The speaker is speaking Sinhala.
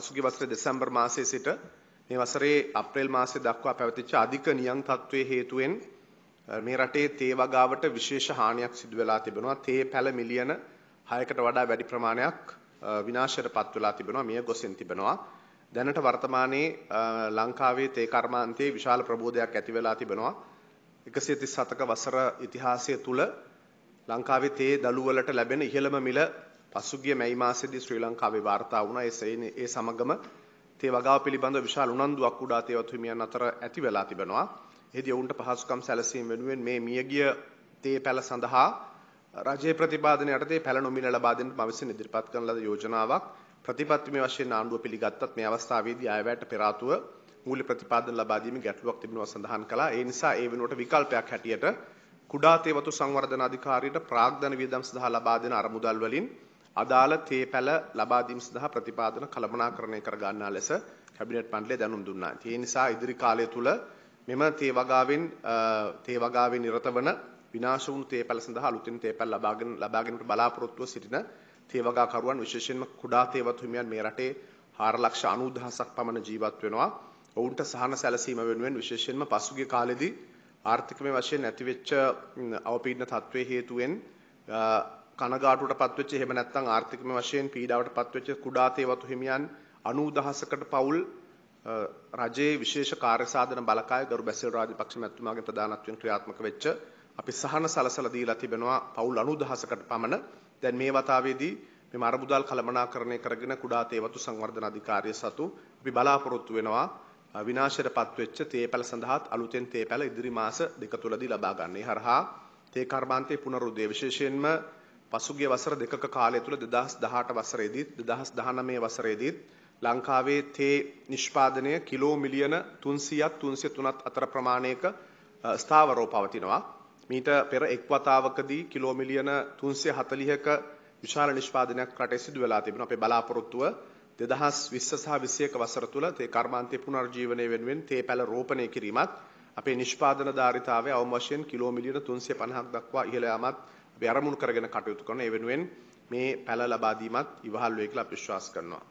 පසුගිය වසරේ දෙසැම්බර් මාසයේ සිට මේ වසරේ අප්‍රේල් මාසය දක්වා පැවතිච්ච අධික නියං තත්ත්වයේ හේතුවෙන් මේ රටේ තේ වගාවට විශේෂ හානියක් සිදු වෙලා තිබෙනවා. තේ පැල මිලියන 6කට වඩා වැඩි ප්‍රමාණයක් විනාශයට පත් වෙලා තිබෙනවා. මිය ගොසින් තිබෙනවා. දැනට වර්තමානයේ ලංකාවේ තේ කර්මාන්තයේ විශාල ප්‍රබෝධයක් ඇති වෙලා තිබෙනවා. 137ක වසර ඉතිහාසය තුල ලංකාවේ තේ දළු වලට ලැබෙන ඉහළම මිල පසුගිය මැයි මාසයේදී ශ්‍රී ලංකාවේ වාර්තා වුණා ඒ ඒ සමගම තේ වගාව පිළිබඳව විශාල උනන්දුවක් උඩා තේවත් හිමියන් අතර ඇති වෙලා තිබෙනවා. එහිදී ඔවුන්ට පහසුකම් සැලසීම වෙනුවෙන් මේ මියගිය තේ පැල සඳහා රජයේ ප්‍රතිපාදන යටතේ පැල නොමිල ලබා දෙන්න මම විසින් ඉදිරිපත් කරන ලද යෝජනාවක් ප්‍රතිපත්තිමය වශයෙන් ආණ්ඩුව පිළිගත්තත් මේ අවස්ථාවේදී අයවැයට පෙර ආතුව මූල්‍ය ප්‍රතිපාදන ලබා දීමේ ගැටලුවක් තිබෙනවා සඳහන් කළා. ඒ නිසා ඒ වෙනුවට විකල්පයක් හැටියට කුඩා තේ වතු සංවර්ධන අධිකාරියට ප්‍රාග්ධන වියදම් සඳහා ලබා දෙන අරමුදල් වලින් අදාළ තේ පැළ ලබා දීම සඳහා ප්‍රතිපාදන කළමනාකරණය කර ගන්නා ලෙස කැබිනට් මණ්ඩලය දැනුම් දුන්නා. ඒ නිසා ඉදිරි කාලය තුල මෙම තේ වගාවෙන් තේ වගාවේ නිරත වන විනාශ වුණු තේ පැළ සඳහා අලුතින් තේ පැළ ලබාගෙන ලබාගෙන බලාපොරොත්තුව සිටින තේ වගාකරුවන් විශේෂයෙන්ම කුඩා තේවත් හිමියන් මේ රටේ 4,90,000ක් පමණ ජීවත් වෙනවා. ඔවුන්ට සහන සැලසීම වෙනුවෙන් විශේෂයෙන්ම පසුගිය කාලෙදී ආර්ථිකමය වශයෙන් ඇතිවෙච්ච අවපීඩන තත්ත්වයේ හේතුවෙන් කනගාටුවට පත්වෙච්ච එහෙම නැත්නම් ආර්ථිකම වශයෙන් පීඩාවට පත්වෙච්ච කුඩා තේවතු හිමියන් 90000කට පවුල් රජයේ විශේෂ කාර්යසාධන බලකාය ගරු බැසිල් රාජපක්ෂ මැතිතුමාගේ ප්‍රධානත්වයෙන් ක්‍රියාත්මක වෙච්ච අපි සහන සලසලා දීලා තිබෙනවා පවුල් 90000කට පමණ දැන් මේ වතාවේදී මේ මරමුදල් කළමනාකරණය කරගෙන කුඩා තේවතු සංවර්ධන අධිකාරිය සතු අපි බලාපොරොත්තු වෙනවා විනාශයට පත්වෙච්ච තේපැළ සඳහාත් අලුතෙන් තේපැළ ඉදිරි මාස දෙක තුලදී ලබා ගන්නේ හරහා තේ කර්මාන්තයේ පුනරුද්දේ විශේෂයෙන්ම පසුගිය වසර දෙකක කාලය තුළ 2018 වසරේදීත් 2019 වසරේදීත් ලංකාවේ තේ නිෂ්පාදනය කිලෝ මිලියන 300ත් 303ත් අතර ප්‍රමාණයක ස්ථාවරව පවතිනවා. මීට පෙර එක් වතාවකදී කිලෝ මිලියන 340ක විශාල නිෂ්පාදනයක් රටේ සිදු වෙලා තිබෙනවා. අපේ බලාපොරොත්තුව 2020 සහ 21 වසර තුළ තේ කර්මාන්තය පුනර්ජීවනය වෙනුවෙන් තේ පැළ රෝපණය කිරීමත් අපේ නිෂ්පාදන ධාරිතාවය අවම වශයෙන් කිලෝ මිලියන 350ක් දක්වා ඉහළ යාමත් අපි අරමුණු කරගෙන කටයුතු කරන ඒ වෙනුවෙන් මේ පැල ලබා දීමත් ඉවහල් වෙයි කියලා අපි විශ්වාස කරනවා.